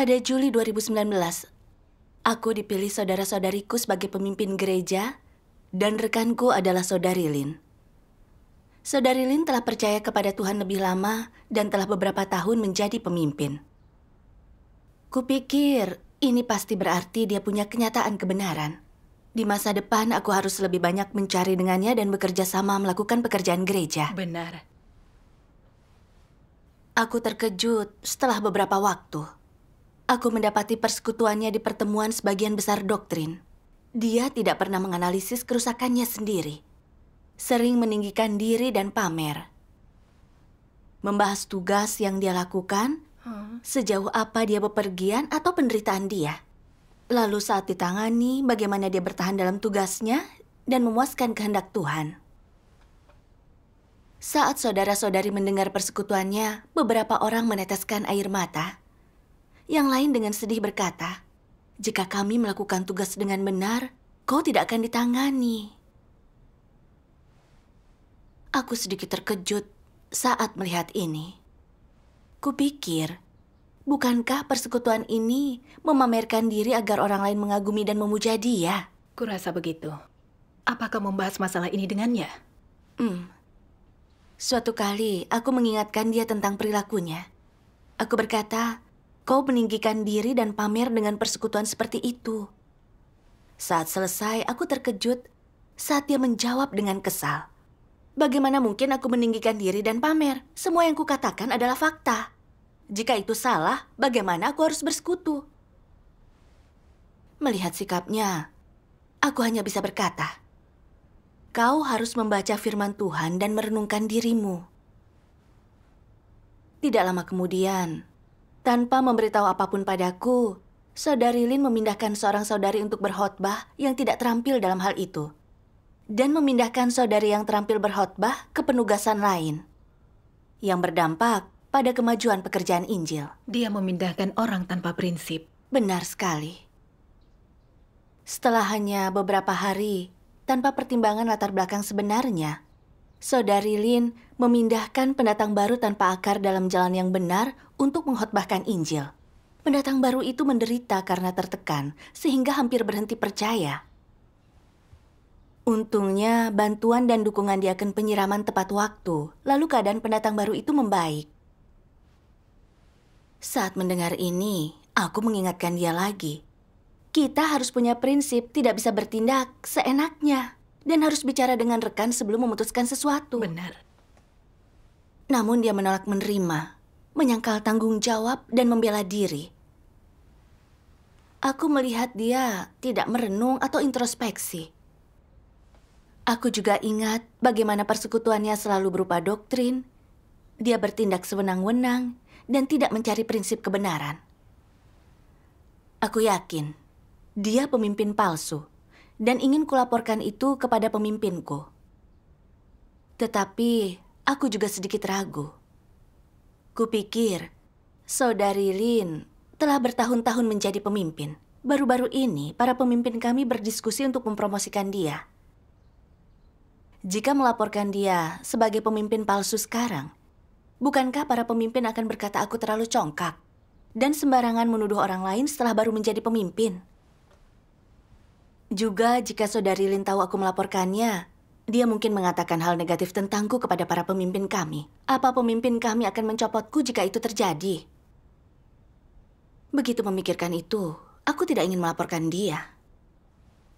Pada Juli 2019, aku dipilih saudara-saudariku sebagai pemimpin gereja dan rekanku adalah saudari Lin. Saudari Lin telah percaya kepada Tuhan lebih lama dan telah beberapa tahun menjadi pemimpin. Kupikir ini pasti berarti dia punya kenyataan kebenaran. Di masa depan aku harus lebih banyak mencari dengannya dan bekerja sama melakukan pekerjaan gereja. Benar. Aku terkejut setelah beberapa waktu. Aku mendapati persekutuannya di pertemuan sebagian besar doktrin. Dia tidak pernah menganalisis kerusakannya sendiri. Sering meninggikan diri dan pamer. Membahas tugas yang dia lakukan, sejauh apa dia bepergian atau penderitaan dia. Lalu saat ditangani, bagaimana dia bertahan dalam tugasnya dan memuaskan kehendak Tuhan. Saat saudara-saudari mendengar persekutuannya, beberapa orang meneteskan air mata. Yang lain dengan sedih berkata, jika kami melakukan tugas dengan benar, kau tidak akan ditangani. Aku sedikit terkejut saat melihat ini. Kupikir, bukankah persekutuan ini memamerkan diri agar orang lain mengagumi dan memuja dia? Ya? Kurasa begitu. Apakah membahas masalah ini dengannya? Hmm. Suatu kali, aku mengingatkan dia tentang perilakunya. Aku berkata, Kau meninggikan diri dan pamer dengan persekutuan seperti itu. Saat selesai, aku terkejut saat dia menjawab dengan kesal. Bagaimana mungkin aku meninggikan diri dan pamer? Semua yang kukatakan adalah fakta. Jika itu salah, bagaimana aku harus bersekutu? Melihat sikapnya, aku hanya bisa berkata, Kau harus membaca firman Tuhan dan merenungkan dirimu. Tidak lama kemudian, tanpa memberitahu apapun padaku, saudari Lin memindahkan seorang saudari untuk berkhotbah yang tidak terampil dalam hal itu. Dan memindahkan saudari yang terampil berkhotbah ke penugasan lain. Yang berdampak pada kemajuan pekerjaan Injil. Dia memindahkan orang tanpa prinsip. Benar sekali. Setelah hanya beberapa hari, tanpa pertimbangan latar belakang sebenarnya, saudari Lin memindahkan pendatang baru tanpa akar dalam jalan yang benar untuk menghotbahkan Injil. Pendatang baru itu menderita karena tertekan, sehingga hampir berhenti percaya. Untungnya, bantuan dan dukungan diaken penyiraman tepat waktu, lalu keadaan pendatang baru itu membaik. Saat mendengar ini, aku mengingatkan dia lagi. Kita harus punya prinsip tidak bisa bertindak seenaknya dan harus bicara dengan rekan sebelum memutuskan sesuatu. Benar. Namun dia menolak menerima, menyangkal tanggung jawab dan membela diri. Aku melihat dia tidak merenung atau introspeksi. Aku juga ingat bagaimana persekutuannya selalu berupa doktrin. Dia bertindak sewenang-wenang dan tidak mencari prinsip kebenaran. Aku yakin dia pemimpin palsu dan ingin kulaporkan itu kepada pemimpinku. Tetapi aku juga sedikit ragu. Kupikir, saudari Lin telah bertahun-tahun menjadi pemimpin. Baru-baru ini, para pemimpin kami berdiskusi untuk mempromosikan dia. Jika melaporkan dia sebagai pemimpin palsu sekarang, bukankah para pemimpin akan berkata aku terlalu congkak dan sembarangan menuduh orang lain setelah baru menjadi pemimpin? Juga jika saudari Lin tahu aku melaporkannya, dia mungkin mengatakan hal negatif tentangku kepada para pemimpin kami. Apa pemimpin kami akan mencopotku jika itu terjadi? Begitu memikirkan itu, aku tidak ingin melaporkan dia.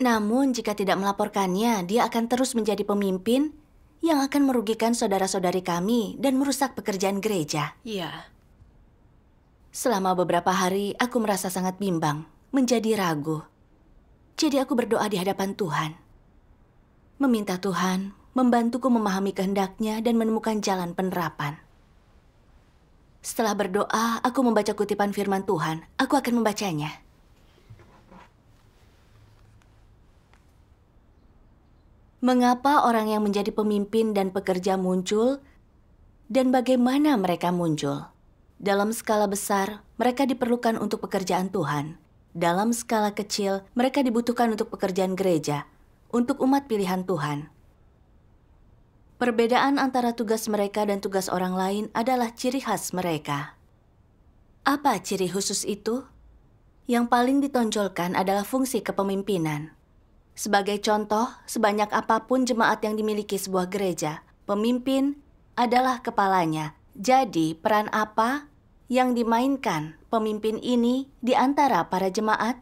Namun, jika tidak melaporkannya, dia akan terus menjadi pemimpin yang akan merugikan saudara-saudari kami dan merusak pekerjaan gereja. Iya. Selama beberapa hari, aku merasa sangat bimbang, menjadi ragu. Jadi aku berdoa di hadapan Tuhan meminta Tuhan membantuku memahami kehendaknya dan menemukan jalan penerapan. Setelah berdoa, aku membaca kutipan firman Tuhan. Aku akan membacanya. Mengapa orang yang menjadi pemimpin dan pekerja muncul, dan bagaimana mereka muncul? Dalam skala besar, mereka diperlukan untuk pekerjaan Tuhan. Dalam skala kecil, mereka dibutuhkan untuk pekerjaan gereja, untuk umat pilihan Tuhan. Perbedaan antara tugas mereka dan tugas orang lain adalah ciri khas mereka. Apa ciri khusus itu? Yang paling ditonjolkan adalah fungsi kepemimpinan. Sebagai contoh, sebanyak apapun jemaat yang dimiliki sebuah gereja, pemimpin adalah kepalanya. Jadi, peran apa yang dimainkan pemimpin ini di antara para jemaat?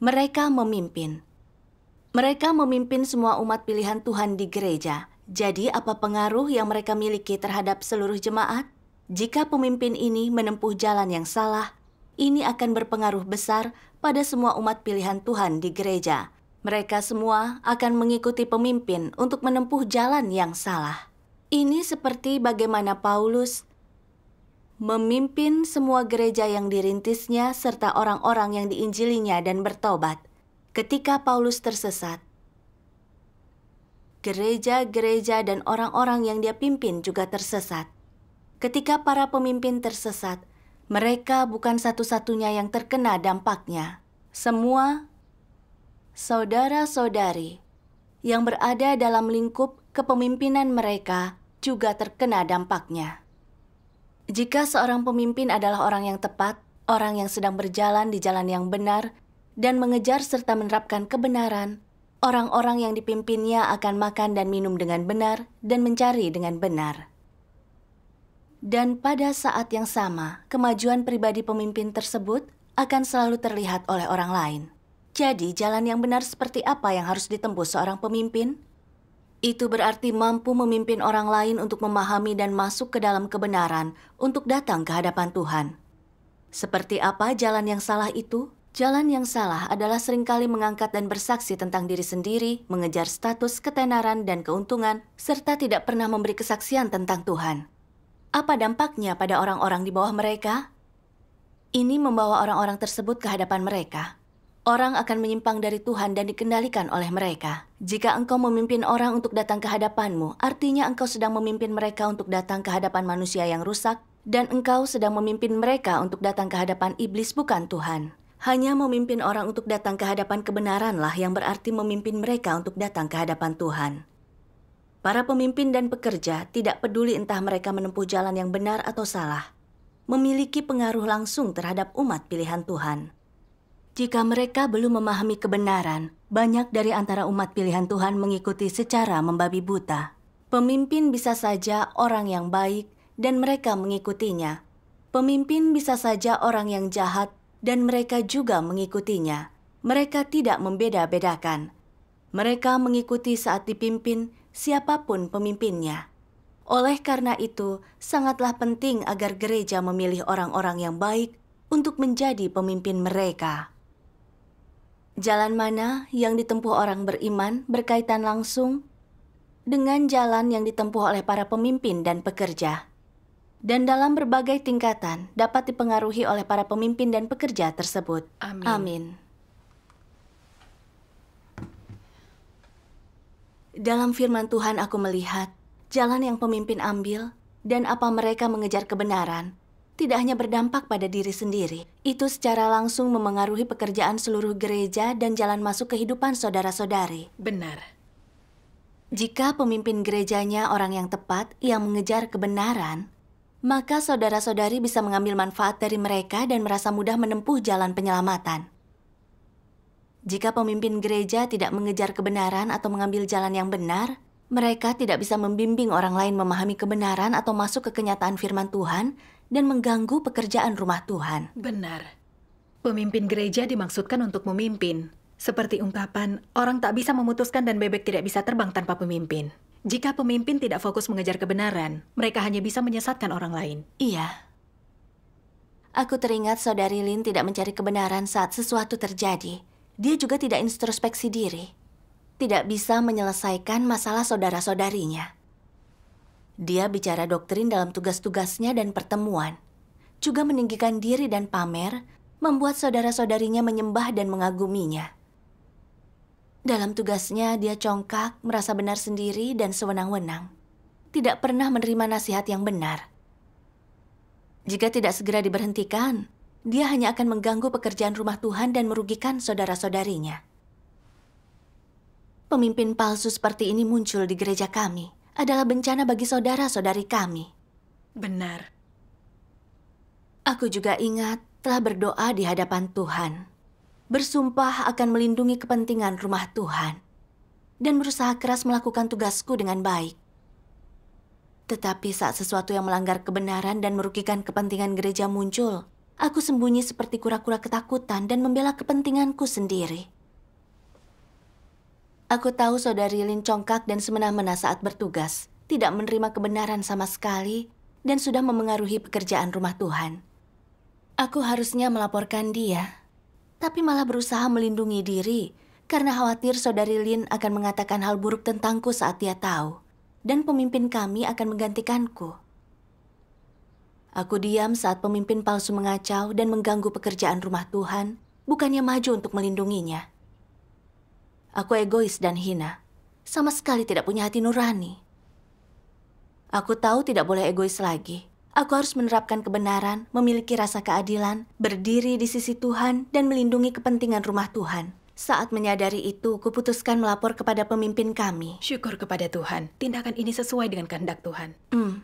Mereka memimpin, mereka memimpin semua umat pilihan Tuhan di gereja. Jadi, apa pengaruh yang mereka miliki terhadap seluruh jemaat? Jika pemimpin ini menempuh jalan yang salah, ini akan berpengaruh besar pada semua umat pilihan Tuhan di gereja. Mereka semua akan mengikuti pemimpin untuk menempuh jalan yang salah. Ini seperti bagaimana Paulus memimpin semua gereja yang dirintisnya serta orang-orang yang diinjilinya dan bertobat ketika Paulus tersesat. Gereja-gereja dan orang-orang yang dia pimpin juga tersesat. Ketika para pemimpin tersesat, mereka bukan satu-satunya yang terkena dampaknya. Semua saudara-saudari yang berada dalam lingkup kepemimpinan mereka juga terkena dampaknya. Jika seorang pemimpin adalah orang yang tepat, orang yang sedang berjalan di jalan yang benar, dan mengejar serta menerapkan kebenaran, orang-orang yang dipimpinnya akan makan dan minum dengan benar dan mencari dengan benar. Dan pada saat yang sama, kemajuan pribadi pemimpin tersebut akan selalu terlihat oleh orang lain. Jadi, jalan yang benar seperti apa yang harus ditempuh seorang pemimpin? Itu berarti mampu memimpin orang lain untuk memahami dan masuk ke dalam kebenaran untuk datang ke hadapan Tuhan. Seperti apa jalan yang salah itu? Jalan yang salah adalah seringkali mengangkat dan bersaksi tentang diri sendiri, mengejar status, ketenaran, dan keuntungan, serta tidak pernah memberi kesaksian tentang Tuhan. Apa dampaknya pada orang-orang di bawah mereka? Ini membawa orang-orang tersebut ke hadapan mereka. Orang akan menyimpang dari Tuhan dan dikendalikan oleh mereka. Jika engkau memimpin orang untuk datang ke hadapanmu, artinya engkau sedang memimpin mereka untuk datang ke hadapan manusia yang rusak, dan engkau sedang memimpin mereka untuk datang ke hadapan iblis, bukan Tuhan. Hanya memimpin orang untuk datang ke hadapan kebenaranlah yang berarti memimpin mereka untuk datang ke hadapan Tuhan. Para pemimpin dan pekerja tidak peduli entah mereka menempuh jalan yang benar atau salah, memiliki pengaruh langsung terhadap umat pilihan Tuhan. Jika mereka belum memahami kebenaran, banyak dari antara umat pilihan Tuhan mengikuti secara membabi buta. Pemimpin bisa saja orang yang baik dan mereka mengikutinya. Pemimpin bisa saja orang yang jahat dan mereka juga mengikutinya. Mereka tidak membeda-bedakan. Mereka mengikuti saat dipimpin siapapun pemimpinnya. Oleh karena itu, sangatlah penting agar gereja memilih orang-orang yang baik untuk menjadi pemimpin mereka. Jalan mana yang ditempuh orang beriman berkaitan langsung dengan jalan yang ditempuh oleh para pemimpin dan pekerja dan dalam berbagai tingkatan dapat dipengaruhi oleh para pemimpin dan pekerja tersebut. Amin. Amin. Dalam firman Tuhan aku melihat jalan yang pemimpin ambil dan apa mereka mengejar kebenaran tidak hanya berdampak pada diri sendiri, itu secara langsung memengaruhi pekerjaan seluruh gereja dan jalan masuk kehidupan saudara-saudari. Benar. Jika pemimpin gerejanya orang yang tepat yang mengejar kebenaran, maka saudara-saudari bisa mengambil manfaat dari mereka dan merasa mudah menempuh jalan penyelamatan. Jika pemimpin gereja tidak mengejar kebenaran atau mengambil jalan yang benar, mereka tidak bisa membimbing orang lain memahami kebenaran atau masuk ke kenyataan firman Tuhan dan mengganggu pekerjaan rumah Tuhan. Benar. Pemimpin gereja dimaksudkan untuk memimpin. Seperti ungkapan, orang tak bisa memutuskan dan bebek tidak bisa terbang tanpa pemimpin. Jika pemimpin tidak fokus mengejar kebenaran, mereka hanya bisa menyesatkan orang lain. Iya. Aku teringat saudari Lin tidak mencari kebenaran saat sesuatu terjadi. Dia juga tidak introspeksi diri. Tidak bisa menyelesaikan masalah saudara-saudarinya. Dia bicara doktrin dalam tugas-tugasnya dan pertemuan. Juga meninggikan diri dan pamer, membuat saudara-saudarinya menyembah dan mengaguminya. Dalam tugasnya, dia congkak, merasa benar sendiri, dan sewenang-wenang. Tidak pernah menerima nasihat yang benar. Jika tidak segera diberhentikan, dia hanya akan mengganggu pekerjaan rumah Tuhan dan merugikan saudara-saudarinya. Pemimpin palsu seperti ini muncul di gereja kami adalah bencana bagi saudara-saudari kami. Benar. Aku juga ingat telah berdoa di hadapan Tuhan bersumpah akan melindungi kepentingan rumah Tuhan dan berusaha keras melakukan tugasku dengan baik. Tetapi saat sesuatu yang melanggar kebenaran dan merugikan kepentingan gereja muncul, aku sembunyi seperti kura-kura ketakutan dan membela kepentinganku sendiri. Aku tahu saudari Lin congkak dan semena-mena saat bertugas, tidak menerima kebenaran sama sekali, dan sudah memengaruhi pekerjaan rumah Tuhan. Aku harusnya melaporkan dia, tapi malah berusaha melindungi diri karena khawatir saudari Lin akan mengatakan hal buruk tentangku saat dia tahu dan pemimpin kami akan menggantikanku. Aku diam saat pemimpin palsu mengacau dan mengganggu pekerjaan rumah Tuhan, bukannya maju untuk melindunginya. Aku egois dan hina, sama sekali tidak punya hati nurani. Aku tahu tidak boleh egois lagi, Aku harus menerapkan kebenaran, memiliki rasa keadilan, berdiri di sisi Tuhan, dan melindungi kepentingan rumah Tuhan. Saat menyadari itu, kuputuskan melapor kepada pemimpin kami. Syukur kepada Tuhan, tindakan ini sesuai dengan kehendak Tuhan. Hmm.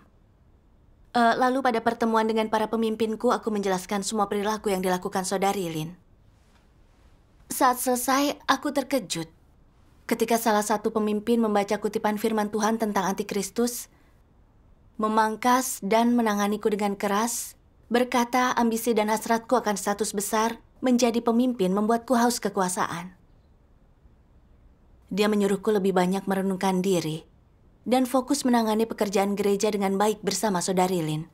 Uh, lalu pada pertemuan dengan para pemimpinku, aku menjelaskan semua perilaku yang dilakukan saudari Lin. Saat selesai, aku terkejut. Ketika salah satu pemimpin membaca kutipan firman Tuhan tentang antikristus, memangkas dan menanganiku dengan keras, berkata ambisi dan hasratku akan status besar, menjadi pemimpin membuatku haus kekuasaan. Dia menyuruhku lebih banyak merenungkan diri dan fokus menangani pekerjaan gereja dengan baik bersama Saudari Lin.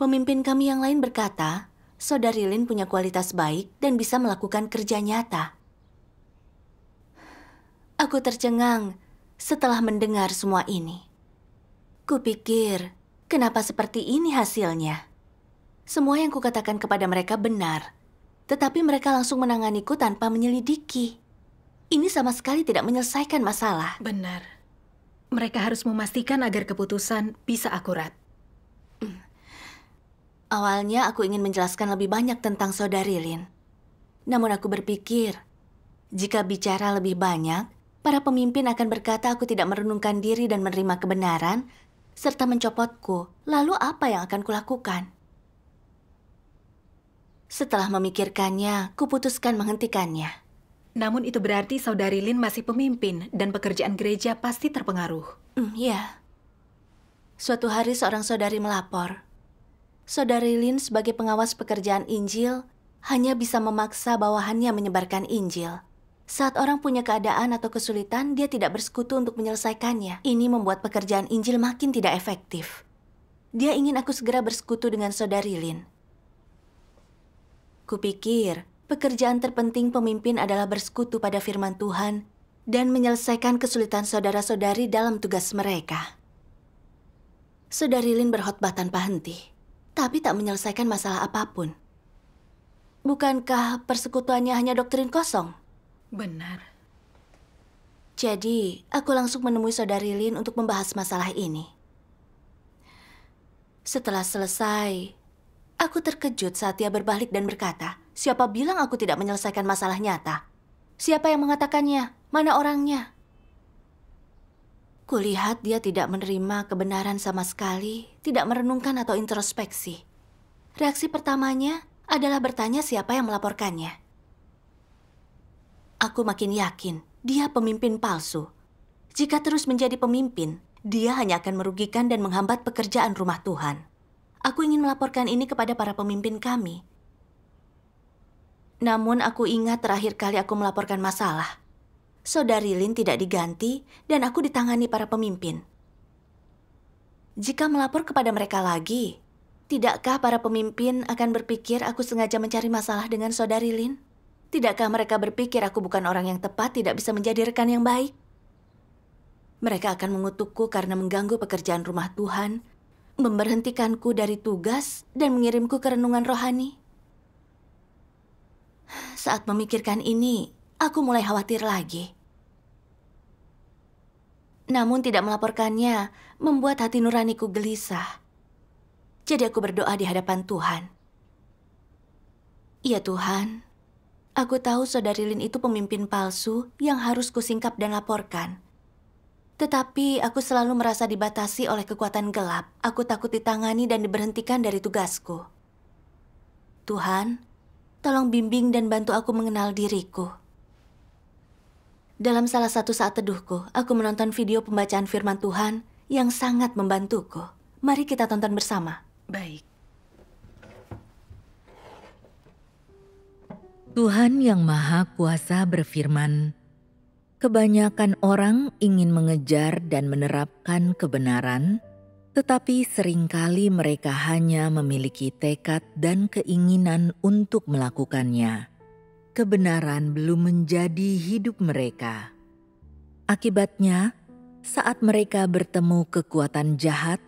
Pemimpin kami yang lain berkata, Saudari Lin punya kualitas baik dan bisa melakukan kerja nyata. Aku tercengang setelah mendengar semua ini. Kupikir, kenapa seperti ini hasilnya? Semua yang kukatakan kepada mereka benar, tetapi mereka langsung menanganiku tanpa menyelidiki. Ini sama sekali tidak menyelesaikan masalah. Benar. Mereka harus memastikan agar keputusan bisa akurat. Hmm. Awalnya aku ingin menjelaskan lebih banyak tentang saudari Lin. Namun aku berpikir, jika bicara lebih banyak, para pemimpin akan berkata aku tidak merenungkan diri dan menerima kebenaran serta mencopotku, lalu apa yang akan kulakukan? Setelah memikirkannya, kuputuskan menghentikannya. Namun itu berarti saudari Lin masih pemimpin dan pekerjaan gereja pasti terpengaruh. Mm, ya. Suatu hari seorang saudari melapor. Saudari Lin sebagai pengawas pekerjaan Injil hanya bisa memaksa bawahannya menyebarkan Injil. Saat orang punya keadaan atau kesulitan, dia tidak bersekutu untuk menyelesaikannya. Ini membuat pekerjaan Injil makin tidak efektif. Dia ingin aku segera bersekutu dengan saudari Lin. Kupikir, pekerjaan terpenting pemimpin adalah bersekutu pada firman Tuhan dan menyelesaikan kesulitan saudara-saudari dalam tugas mereka. Saudari Lin berkhotbah tanpa henti, tapi tak menyelesaikan masalah apapun. Bukankah persekutuannya hanya doktrin kosong? Benar. Jadi, aku langsung menemui saudari Lin untuk membahas masalah ini. Setelah selesai, aku terkejut saat dia berbalik dan berkata, siapa bilang aku tidak menyelesaikan masalah nyata? Siapa yang mengatakannya? Mana orangnya? Kulihat dia tidak menerima kebenaran sama sekali, tidak merenungkan atau introspeksi. Reaksi pertamanya adalah bertanya siapa yang melaporkannya. Aku makin yakin dia pemimpin palsu. Jika terus menjadi pemimpin, dia hanya akan merugikan dan menghambat pekerjaan rumah Tuhan. Aku ingin melaporkan ini kepada para pemimpin kami. Namun aku ingat terakhir kali aku melaporkan masalah. Saudari Lin tidak diganti dan aku ditangani para pemimpin. Jika melapor kepada mereka lagi, tidakkah para pemimpin akan berpikir aku sengaja mencari masalah dengan saudari Lin? Tidakkah mereka berpikir aku bukan orang yang tepat, tidak bisa menjadi rekan yang baik? Mereka akan mengutukku karena mengganggu pekerjaan rumah Tuhan, memberhentikanku dari tugas, dan mengirimku ke renungan rohani. Saat memikirkan ini, aku mulai khawatir lagi. Namun tidak melaporkannya membuat hati nuraniku gelisah. Jadi aku berdoa di hadapan Tuhan. Ya Tuhan, Aku tahu saudari Lin itu pemimpin palsu yang harus kusingkap dan laporkan. Tetapi aku selalu merasa dibatasi oleh kekuatan gelap. Aku takut ditangani dan diberhentikan dari tugasku. Tuhan, tolong bimbing dan bantu aku mengenal diriku. Dalam salah satu saat teduhku, aku menonton video pembacaan firman Tuhan yang sangat membantuku. Mari kita tonton bersama. Baik. Tuhan yang Maha Kuasa berfirman, "Kebanyakan orang ingin mengejar dan menerapkan kebenaran, tetapi seringkali mereka hanya memiliki tekad dan keinginan untuk melakukannya. Kebenaran belum menjadi hidup mereka. Akibatnya, saat mereka bertemu kekuatan jahat,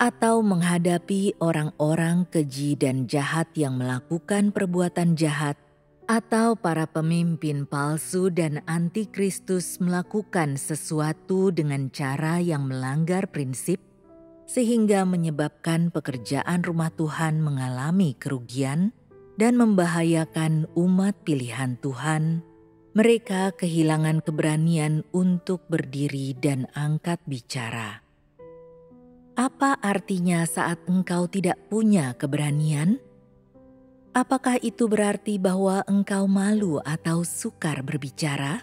atau menghadapi orang-orang keji dan jahat yang melakukan perbuatan jahat, atau para pemimpin palsu dan antikristus melakukan sesuatu dengan cara yang melanggar prinsip, sehingga menyebabkan pekerjaan rumah Tuhan mengalami kerugian dan membahayakan umat pilihan Tuhan. Mereka kehilangan keberanian untuk berdiri dan angkat bicara. Apa artinya saat engkau tidak punya keberanian? Apakah itu berarti bahwa engkau malu atau sukar berbicara?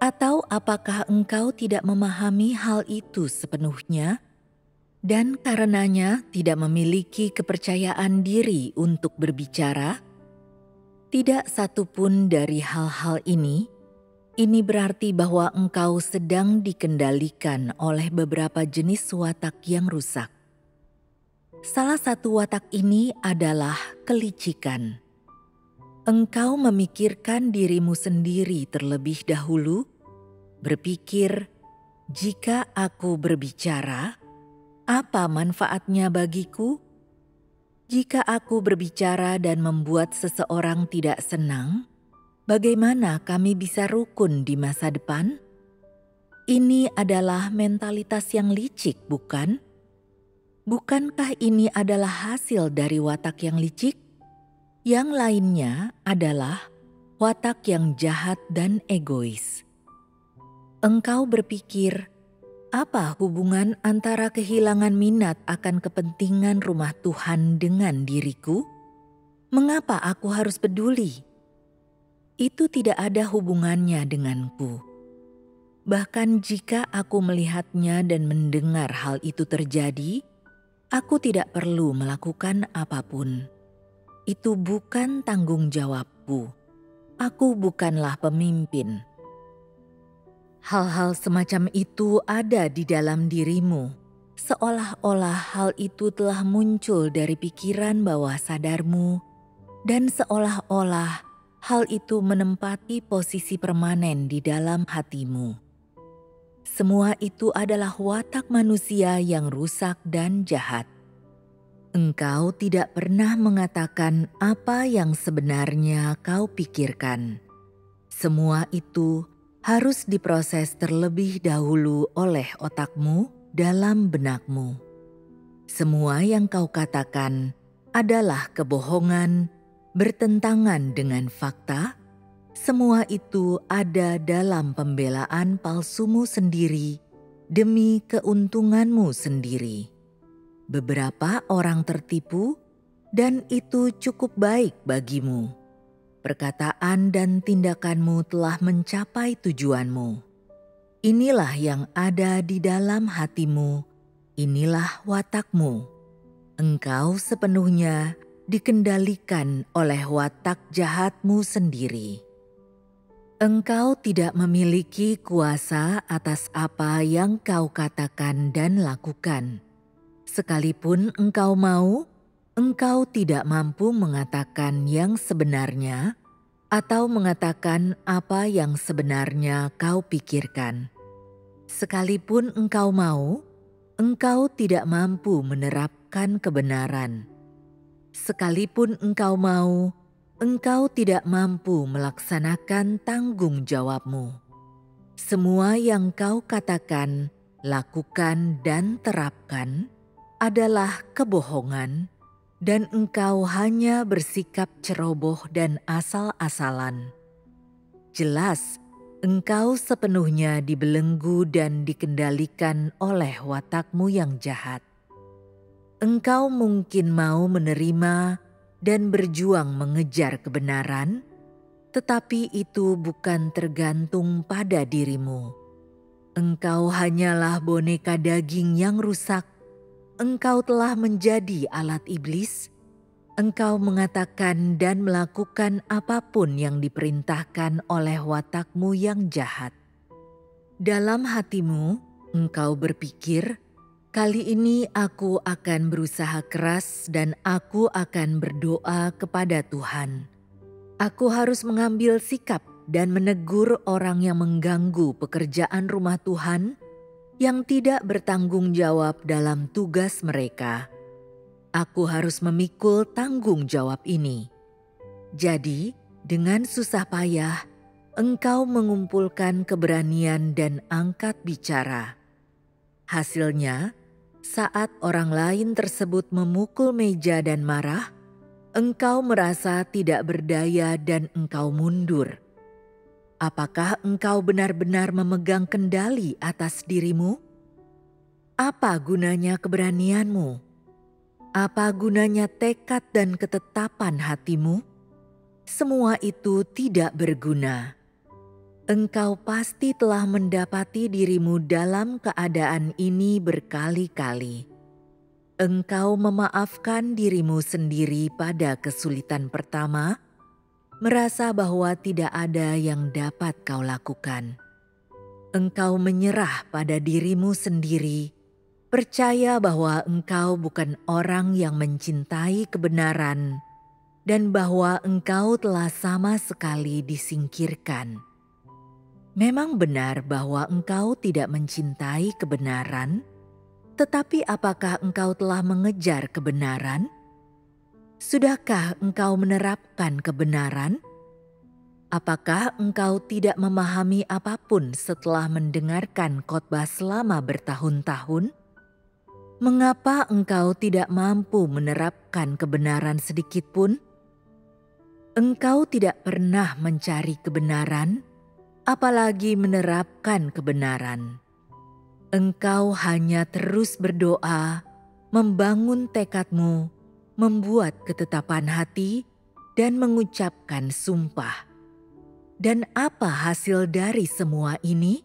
Atau apakah engkau tidak memahami hal itu sepenuhnya dan karenanya tidak memiliki kepercayaan diri untuk berbicara? Tidak satupun dari hal-hal ini, ini berarti bahwa engkau sedang dikendalikan oleh beberapa jenis watak yang rusak. Salah satu watak ini adalah kelicikan. Engkau memikirkan dirimu sendiri terlebih dahulu, berpikir, "Jika aku berbicara, apa manfaatnya bagiku?" Jika aku berbicara dan membuat seseorang tidak senang, bagaimana kami bisa rukun di masa depan? Ini adalah mentalitas yang licik, bukan? Bukankah ini adalah hasil dari watak yang licik? Yang lainnya adalah watak yang jahat dan egois. Engkau berpikir, apa hubungan antara kehilangan minat akan kepentingan rumah Tuhan dengan diriku? Mengapa aku harus peduli? Itu tidak ada hubungannya denganku. Bahkan jika aku melihatnya dan mendengar hal itu terjadi, Aku tidak perlu melakukan apapun. Itu bukan tanggung jawabku. Aku bukanlah pemimpin. Hal-hal semacam itu ada di dalam dirimu, seolah-olah hal itu telah muncul dari pikiran bawah sadarmu, dan seolah-olah hal itu menempati posisi permanen di dalam hatimu. Semua itu adalah watak manusia yang rusak dan jahat. Engkau tidak pernah mengatakan apa yang sebenarnya kau pikirkan. Semua itu harus diproses terlebih dahulu oleh otakmu dalam benakmu. Semua yang kau katakan adalah kebohongan, bertentangan dengan fakta, semua itu ada dalam pembelaan palsumu sendiri demi keuntunganmu sendiri. Beberapa orang tertipu, dan itu cukup baik bagimu. Perkataan dan tindakanmu telah mencapai tujuanmu. Inilah yang ada di dalam hatimu, inilah watakmu. Engkau sepenuhnya dikendalikan oleh watak jahatmu sendiri. Engkau tidak memiliki kuasa atas apa yang kau katakan dan lakukan. Sekalipun engkau mau, engkau tidak mampu mengatakan yang sebenarnya atau mengatakan apa yang sebenarnya kau pikirkan. Sekalipun engkau mau, engkau tidak mampu menerapkan kebenaran. Sekalipun engkau mau, engkau tidak mampu melaksanakan tanggung jawabmu. Semua yang kau katakan, lakukan, dan terapkan adalah kebohongan, dan engkau hanya bersikap ceroboh dan asal-asalan. Jelas, engkau sepenuhnya dibelenggu dan dikendalikan oleh watakmu yang jahat. Engkau mungkin mau menerima dan berjuang mengejar kebenaran, tetapi itu bukan tergantung pada dirimu. Engkau hanyalah boneka daging yang rusak. Engkau telah menjadi alat iblis. Engkau mengatakan dan melakukan apapun yang diperintahkan oleh watakmu yang jahat. Dalam hatimu, engkau berpikir, Kali ini aku akan berusaha keras dan aku akan berdoa kepada Tuhan. Aku harus mengambil sikap dan menegur orang yang mengganggu pekerjaan rumah Tuhan yang tidak bertanggung jawab dalam tugas mereka. Aku harus memikul tanggung jawab ini. Jadi, dengan susah payah, engkau mengumpulkan keberanian dan angkat bicara. Hasilnya, saat orang lain tersebut memukul meja dan marah, engkau merasa tidak berdaya dan engkau mundur. Apakah engkau benar-benar memegang kendali atas dirimu? Apa gunanya keberanianmu? Apa gunanya tekad dan ketetapan hatimu? Semua itu tidak berguna engkau pasti telah mendapati dirimu dalam keadaan ini berkali-kali. Engkau memaafkan dirimu sendiri pada kesulitan pertama, merasa bahwa tidak ada yang dapat kau lakukan. Engkau menyerah pada dirimu sendiri, percaya bahwa engkau bukan orang yang mencintai kebenaran, dan bahwa engkau telah sama sekali disingkirkan Memang benar bahwa engkau tidak mencintai kebenaran, tetapi apakah engkau telah mengejar kebenaran? Sudahkah engkau menerapkan kebenaran? Apakah engkau tidak memahami apapun setelah mendengarkan khotbah selama bertahun-tahun? Mengapa engkau tidak mampu menerapkan kebenaran sedikit pun? Engkau tidak pernah mencari kebenaran apalagi menerapkan kebenaran. Engkau hanya terus berdoa, membangun tekadmu, membuat ketetapan hati, dan mengucapkan sumpah. Dan apa hasil dari semua ini?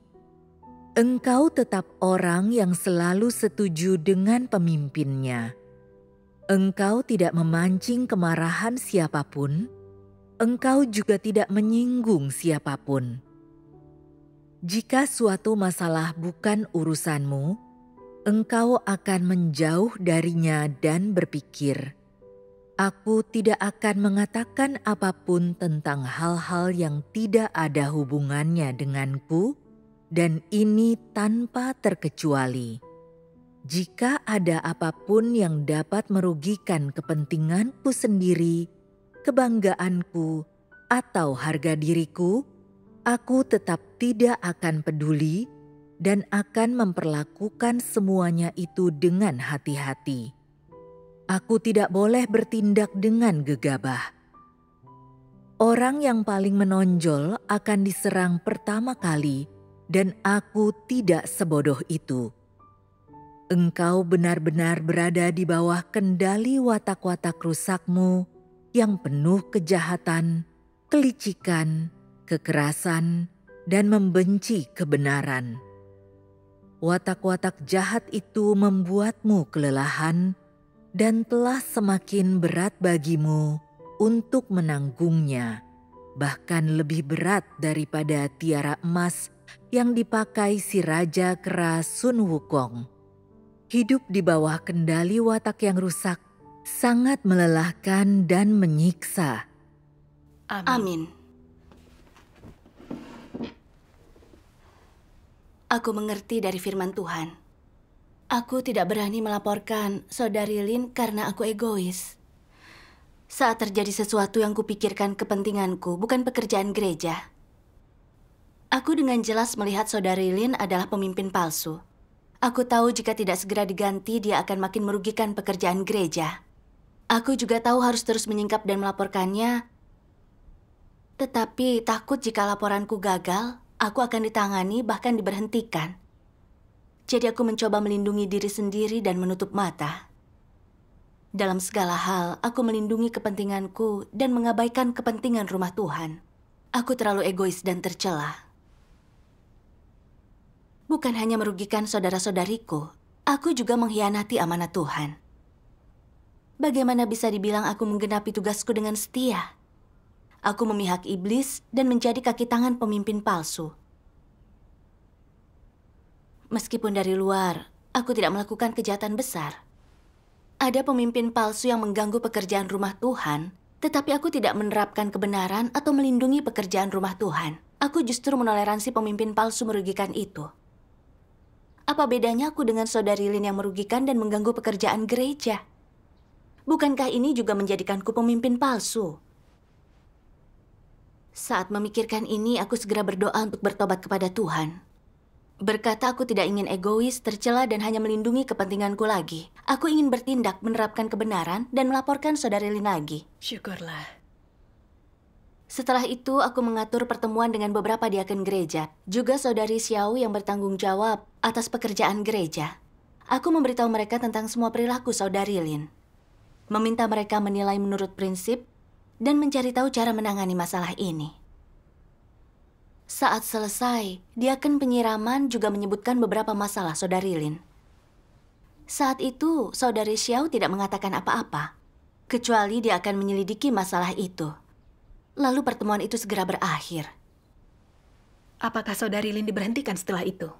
Engkau tetap orang yang selalu setuju dengan pemimpinnya. Engkau tidak memancing kemarahan siapapun. Engkau juga tidak menyinggung siapapun jika suatu masalah bukan urusanmu, engkau akan menjauh darinya dan berpikir, "Aku tidak akan mengatakan apapun tentang hal-hal yang tidak ada hubungannya denganku, dan ini tanpa terkecuali." Jika ada apapun yang dapat merugikan kepentinganku sendiri, kebanggaanku, atau harga diriku, aku tetap tidak akan peduli dan akan memperlakukan semuanya itu dengan hati-hati. Aku tidak boleh bertindak dengan gegabah. Orang yang paling menonjol akan diserang pertama kali, dan aku tidak sebodoh itu. Engkau benar-benar berada di bawah kendali watak-watak rusakmu yang penuh kejahatan, kelicikan, kekerasan, dan membenci kebenaran. Watak-watak jahat itu membuatmu kelelahan dan telah semakin berat bagimu untuk menanggungnya, bahkan lebih berat daripada tiara emas yang dipakai si Raja Kera Sun Wukong. Hidup di bawah kendali watak yang rusak sangat melelahkan dan menyiksa. Amin. Amin. Aku mengerti dari firman Tuhan. Aku tidak berani melaporkan saudari Lin karena aku egois. Saat terjadi sesuatu yang kupikirkan kepentinganku, bukan pekerjaan gereja. Aku dengan jelas melihat saudari Lin adalah pemimpin palsu. Aku tahu jika tidak segera diganti, dia akan makin merugikan pekerjaan gereja. Aku juga tahu harus terus menyingkap dan melaporkannya, tetapi takut jika laporanku gagal, aku akan ditangani bahkan diberhentikan. Jadi aku mencoba melindungi diri sendiri dan menutup mata. Dalam segala hal, aku melindungi kepentinganku dan mengabaikan kepentingan rumah Tuhan. Aku terlalu egois dan tercela. Bukan hanya merugikan saudara-saudariku, aku juga mengkhianati amanat Tuhan. Bagaimana bisa dibilang aku menggenapi tugasku dengan setia? aku memihak iblis dan menjadi kaki tangan pemimpin palsu. Meskipun dari luar, aku tidak melakukan kejahatan besar. Ada pemimpin palsu yang mengganggu pekerjaan rumah Tuhan, tetapi aku tidak menerapkan kebenaran atau melindungi pekerjaan rumah Tuhan. Aku justru menoleransi pemimpin palsu merugikan itu. Apa bedanya aku dengan saudari Lin yang merugikan dan mengganggu pekerjaan gereja? Bukankah ini juga menjadikanku pemimpin palsu? Saat memikirkan ini, aku segera berdoa untuk bertobat kepada Tuhan. Berkata aku tidak ingin egois, tercela, dan hanya melindungi kepentinganku lagi. Aku ingin bertindak, menerapkan kebenaran, dan melaporkan saudari Lin lagi. Syukurlah. Setelah itu, aku mengatur pertemuan dengan beberapa diaken gereja, juga saudari Xiao yang bertanggung jawab atas pekerjaan gereja. Aku memberitahu mereka tentang semua perilaku saudari Lin. Meminta mereka menilai menurut prinsip dan mencari tahu cara menangani masalah ini. Saat selesai, dia akan penyiraman juga menyebutkan beberapa masalah saudari Lin. Saat itu, saudari Xiao tidak mengatakan apa-apa, kecuali dia akan menyelidiki masalah itu. Lalu pertemuan itu segera berakhir. Apakah saudari Lin diberhentikan setelah itu?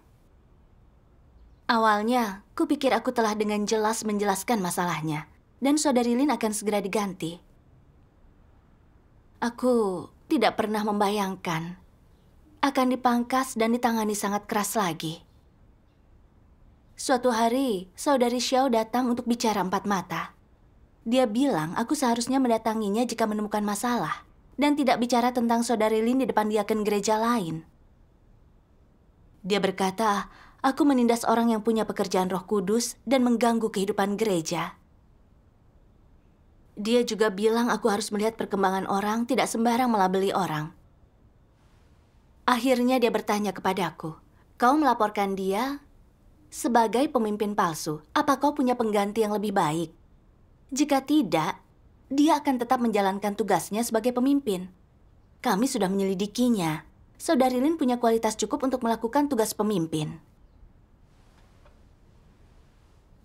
Awalnya, kupikir aku telah dengan jelas menjelaskan masalahnya, dan saudari Lin akan segera diganti. Aku tidak pernah membayangkan akan dipangkas dan ditangani sangat keras lagi. Suatu hari, saudari Xiao datang untuk bicara empat mata. Dia bilang aku seharusnya mendatanginya jika menemukan masalah dan tidak bicara tentang saudari Lin di depan diaken gereja lain. Dia berkata, aku menindas orang yang punya pekerjaan roh kudus dan mengganggu kehidupan gereja. Dia juga bilang aku harus melihat perkembangan orang, tidak sembarang melabeli orang. Akhirnya dia bertanya kepadaku, kau melaporkan dia sebagai pemimpin palsu. Apa kau punya pengganti yang lebih baik? Jika tidak, dia akan tetap menjalankan tugasnya sebagai pemimpin. Kami sudah menyelidikinya. Saudari Lin punya kualitas cukup untuk melakukan tugas pemimpin.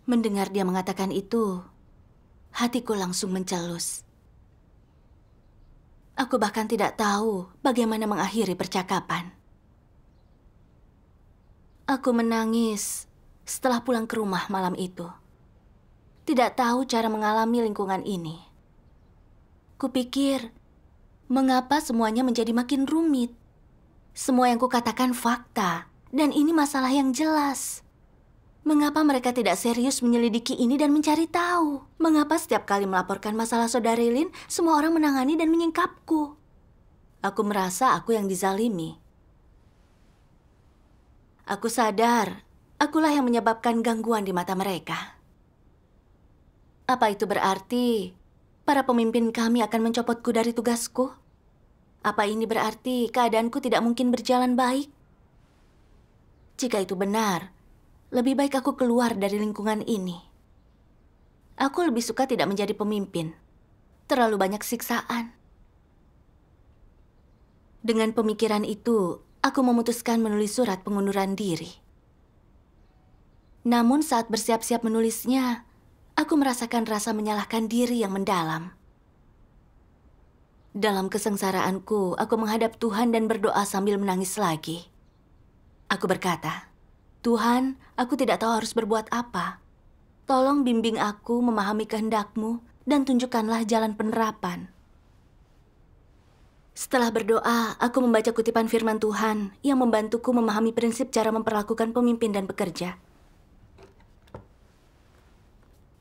Mendengar dia mengatakan itu, hatiku langsung mencelus. Aku bahkan tidak tahu bagaimana mengakhiri percakapan. Aku menangis setelah pulang ke rumah malam itu. Tidak tahu cara mengalami lingkungan ini. Kupikir, mengapa semuanya menjadi makin rumit? Semua yang kukatakan fakta, dan ini masalah yang jelas. Mengapa mereka tidak serius menyelidiki ini dan mencari tahu? Mengapa setiap kali melaporkan masalah saudari Lin, semua orang menangani dan menyingkapku? Aku merasa aku yang dizalimi. Aku sadar, akulah yang menyebabkan gangguan di mata mereka. Apa itu berarti para pemimpin kami akan mencopotku dari tugasku? Apa ini berarti keadaanku tidak mungkin berjalan baik? Jika itu benar, lebih baik aku keluar dari lingkungan ini. Aku lebih suka tidak menjadi pemimpin. Terlalu banyak siksaan. Dengan pemikiran itu, aku memutuskan menulis surat pengunduran diri. Namun saat bersiap-siap menulisnya, aku merasakan rasa menyalahkan diri yang mendalam. Dalam kesengsaraanku, aku menghadap Tuhan dan berdoa sambil menangis lagi. Aku berkata, Tuhan, aku tidak tahu harus berbuat apa. Tolong bimbing aku memahami kehendakMu dan tunjukkanlah jalan penerapan. Setelah berdoa, aku membaca kutipan firman Tuhan yang membantuku memahami prinsip cara memperlakukan pemimpin dan pekerja.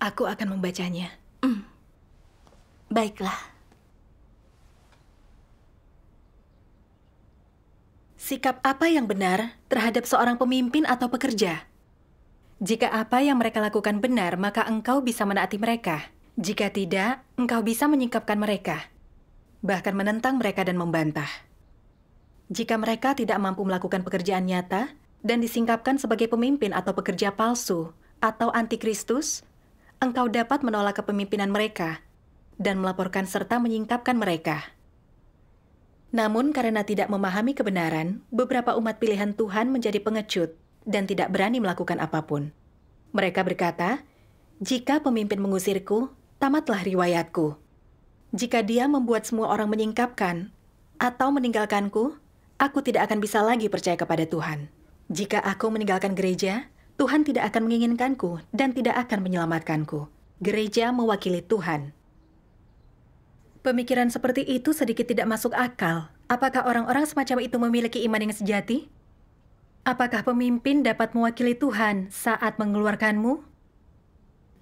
Aku akan membacanya. Mm. Baiklah. Sikap apa yang benar terhadap seorang pemimpin atau pekerja? Jika apa yang mereka lakukan benar, maka engkau bisa menaati mereka. Jika tidak, engkau bisa menyingkapkan mereka, bahkan menentang mereka dan membantah. Jika mereka tidak mampu melakukan pekerjaan nyata dan disingkapkan sebagai pemimpin atau pekerja palsu atau antikristus, engkau dapat menolak kepemimpinan mereka dan melaporkan serta menyingkapkan mereka. Namun karena tidak memahami kebenaran, beberapa umat pilihan Tuhan menjadi pengecut dan tidak berani melakukan apapun. Mereka berkata, "Jika pemimpin mengusirku, tamatlah riwayatku. Jika dia membuat semua orang menyingkapkan atau meninggalkanku, aku tidak akan bisa lagi percaya kepada Tuhan. Jika aku meninggalkan gereja, Tuhan tidak akan menginginkanku dan tidak akan menyelamatkanku." Gereja mewakili Tuhan. Pemikiran seperti itu sedikit tidak masuk akal. Apakah orang-orang semacam itu memiliki iman yang sejati? Apakah pemimpin dapat mewakili Tuhan saat mengeluarkanmu?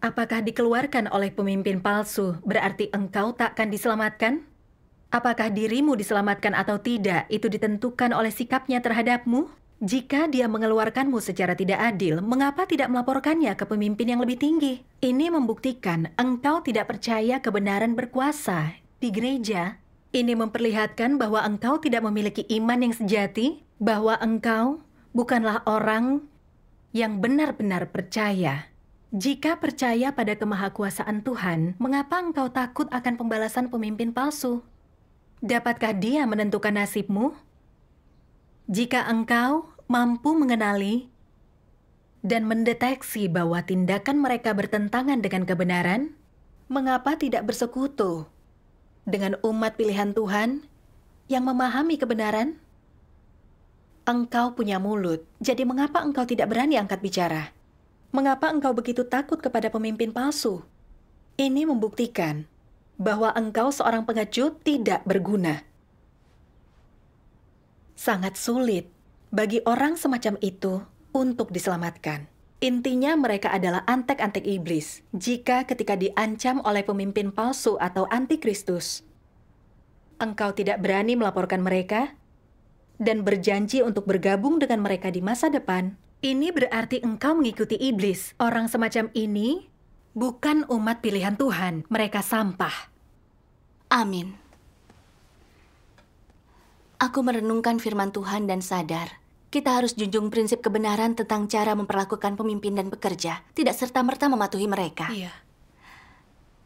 Apakah dikeluarkan oleh pemimpin palsu berarti engkau tak akan diselamatkan? Apakah dirimu diselamatkan atau tidak itu ditentukan oleh sikapnya terhadapmu? Jika dia mengeluarkanmu secara tidak adil, mengapa tidak melaporkannya ke pemimpin yang lebih tinggi? Ini membuktikan engkau tidak percaya kebenaran berkuasa di gereja. Ini memperlihatkan bahwa engkau tidak memiliki iman yang sejati, bahwa engkau bukanlah orang yang benar-benar percaya. Jika percaya pada kemahakuasaan Tuhan, mengapa engkau takut akan pembalasan pemimpin palsu? Dapatkah dia menentukan nasibmu? Jika engkau mampu mengenali dan mendeteksi bahwa tindakan mereka bertentangan dengan kebenaran, mengapa tidak bersekutu dengan umat pilihan Tuhan yang memahami kebenaran? Engkau punya mulut, jadi mengapa engkau tidak berani angkat bicara? Mengapa engkau begitu takut kepada pemimpin palsu? Ini membuktikan bahwa engkau seorang pengecut tidak berguna. Sangat sulit bagi orang semacam itu untuk diselamatkan. Intinya mereka adalah antek-antek iblis, jika ketika diancam oleh pemimpin palsu atau antikristus, engkau tidak berani melaporkan mereka dan berjanji untuk bergabung dengan mereka di masa depan, ini berarti engkau mengikuti iblis. Orang semacam ini bukan umat pilihan Tuhan, mereka sampah. Amin. Aku merenungkan firman Tuhan dan sadar kita harus junjung prinsip kebenaran tentang cara memperlakukan pemimpin dan pekerja, tidak serta-merta mematuhi mereka. Iya.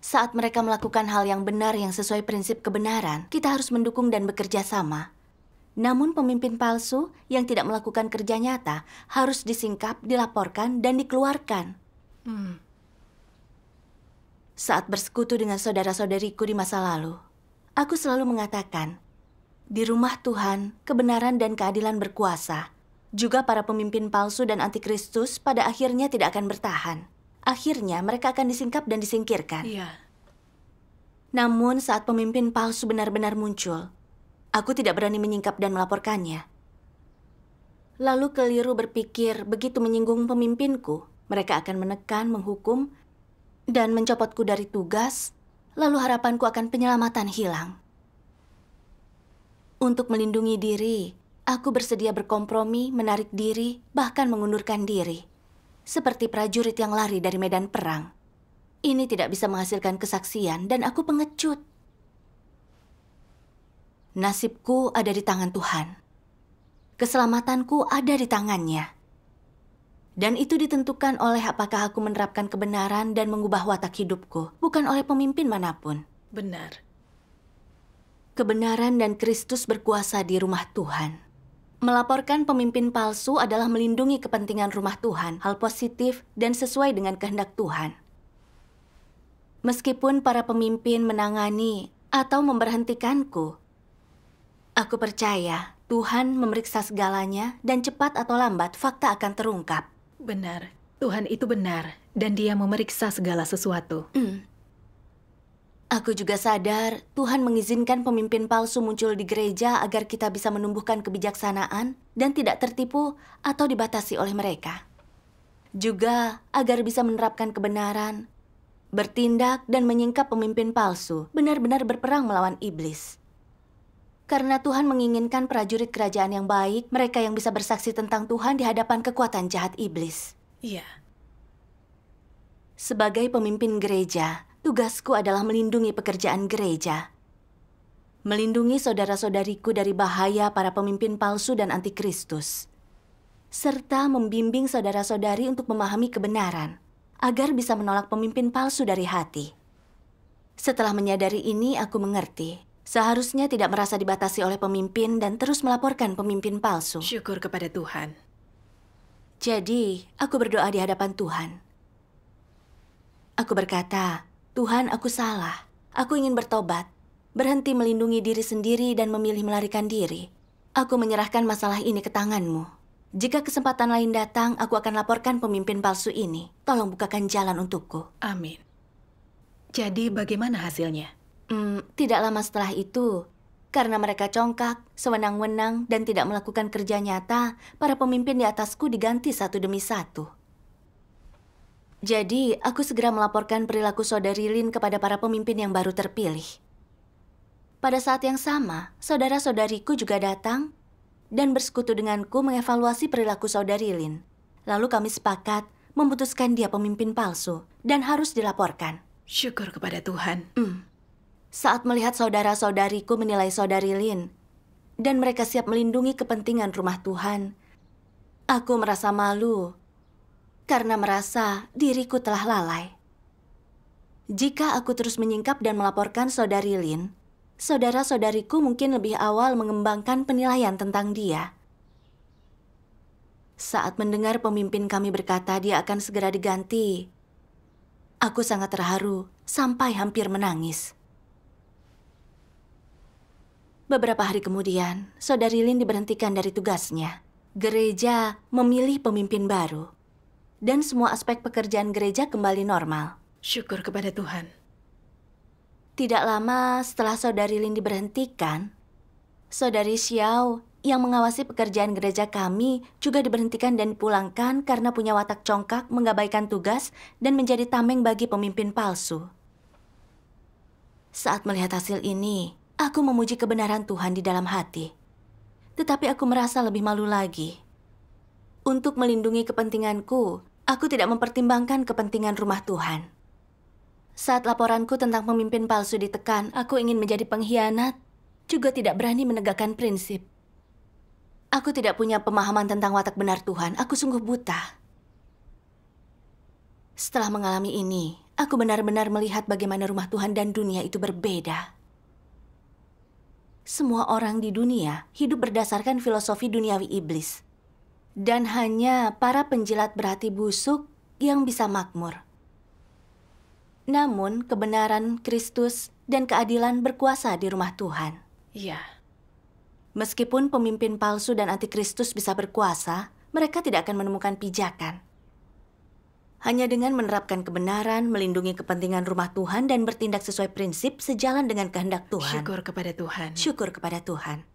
Saat mereka melakukan hal yang benar yang sesuai prinsip kebenaran, kita harus mendukung dan bekerja sama. Namun pemimpin palsu yang tidak melakukan kerja nyata harus disingkap, dilaporkan, dan dikeluarkan. Hmm. Saat bersekutu dengan saudara-saudariku di masa lalu, aku selalu mengatakan, di rumah Tuhan, kebenaran dan keadilan berkuasa, juga para pemimpin palsu dan antikristus pada akhirnya tidak akan bertahan. Akhirnya mereka akan disingkap dan disingkirkan. Iya. Namun saat pemimpin palsu benar-benar muncul, aku tidak berani menyingkap dan melaporkannya. Lalu keliru berpikir begitu menyinggung pemimpinku, mereka akan menekan, menghukum, dan mencopotku dari tugas, lalu harapanku akan penyelamatan hilang. Untuk melindungi diri, Aku bersedia berkompromi, menarik diri, bahkan mengundurkan diri. Seperti prajurit yang lari dari medan perang. Ini tidak bisa menghasilkan kesaksian dan aku pengecut. Nasibku ada di tangan Tuhan. Keselamatanku ada di tangannya. Dan itu ditentukan oleh apakah aku menerapkan kebenaran dan mengubah watak hidupku, bukan oleh pemimpin manapun. Benar. Kebenaran dan Kristus berkuasa di rumah Tuhan. Melaporkan pemimpin palsu adalah melindungi kepentingan rumah Tuhan, hal positif dan sesuai dengan kehendak Tuhan. Meskipun para pemimpin menangani atau memberhentikanku, aku percaya Tuhan memeriksa segalanya dan cepat atau lambat fakta akan terungkap. Benar, Tuhan itu benar dan dia memeriksa segala sesuatu. Mm. Aku juga sadar Tuhan mengizinkan pemimpin palsu muncul di gereja agar kita bisa menumbuhkan kebijaksanaan dan tidak tertipu atau dibatasi oleh mereka. Juga agar bisa menerapkan kebenaran, bertindak dan menyingkap pemimpin palsu, benar-benar berperang melawan iblis. Karena Tuhan menginginkan prajurit kerajaan yang baik, mereka yang bisa bersaksi tentang Tuhan di hadapan kekuatan jahat iblis. Iya. Sebagai pemimpin gereja, tugasku adalah melindungi pekerjaan gereja. Melindungi saudara-saudariku dari bahaya para pemimpin palsu dan antikristus. Serta membimbing saudara-saudari untuk memahami kebenaran, agar bisa menolak pemimpin palsu dari hati. Setelah menyadari ini, aku mengerti. Seharusnya tidak merasa dibatasi oleh pemimpin dan terus melaporkan pemimpin palsu. Syukur kepada Tuhan. Jadi, aku berdoa di hadapan Tuhan. Aku berkata, Tuhan, aku salah. Aku ingin bertobat, berhenti melindungi diri sendiri dan memilih melarikan diri. Aku menyerahkan masalah ini ke tanganmu. Jika kesempatan lain datang, aku akan laporkan pemimpin palsu ini. Tolong bukakan jalan untukku. Amin. Jadi bagaimana hasilnya? Hmm, tidak lama setelah itu, karena mereka congkak, sewenang-wenang, dan tidak melakukan kerja nyata, para pemimpin di atasku diganti satu demi satu. Jadi, aku segera melaporkan perilaku saudari Lin kepada para pemimpin yang baru terpilih. Pada saat yang sama, saudara-saudariku juga datang dan bersekutu denganku mengevaluasi perilaku saudari Lin. Lalu kami sepakat memutuskan dia pemimpin palsu dan harus dilaporkan. Syukur kepada Tuhan. Mm. Saat melihat saudara-saudariku menilai saudari Lin dan mereka siap melindungi kepentingan rumah Tuhan, aku merasa malu karena merasa diriku telah lalai. Jika aku terus menyingkap dan melaporkan saudari Lin, saudara-saudariku mungkin lebih awal mengembangkan penilaian tentang dia. Saat mendengar pemimpin kami berkata dia akan segera diganti, aku sangat terharu sampai hampir menangis. Beberapa hari kemudian, saudari Lin diberhentikan dari tugasnya. Gereja memilih pemimpin baru dan semua aspek pekerjaan gereja kembali normal. Syukur kepada Tuhan. Tidak lama setelah saudari Lin diberhentikan, saudari Xiao yang mengawasi pekerjaan gereja kami juga diberhentikan dan dipulangkan karena punya watak congkak, mengabaikan tugas, dan menjadi tameng bagi pemimpin palsu. Saat melihat hasil ini, aku memuji kebenaran Tuhan di dalam hati. Tetapi aku merasa lebih malu lagi. Untuk melindungi kepentinganku, Aku tidak mempertimbangkan kepentingan rumah Tuhan. Saat laporanku tentang pemimpin palsu ditekan, aku ingin menjadi pengkhianat, juga tidak berani menegakkan prinsip. Aku tidak punya pemahaman tentang watak benar Tuhan, aku sungguh buta. Setelah mengalami ini, aku benar-benar melihat bagaimana rumah Tuhan dan dunia itu berbeda. Semua orang di dunia hidup berdasarkan filosofi duniawi iblis dan hanya para penjilat berhati busuk yang bisa makmur. Namun, kebenaran Kristus dan keadilan berkuasa di rumah Tuhan. Iya. Meskipun pemimpin palsu dan antikristus bisa berkuasa, mereka tidak akan menemukan pijakan. Hanya dengan menerapkan kebenaran, melindungi kepentingan rumah Tuhan, dan bertindak sesuai prinsip sejalan dengan kehendak Tuhan. Syukur kepada Tuhan. Syukur kepada Tuhan.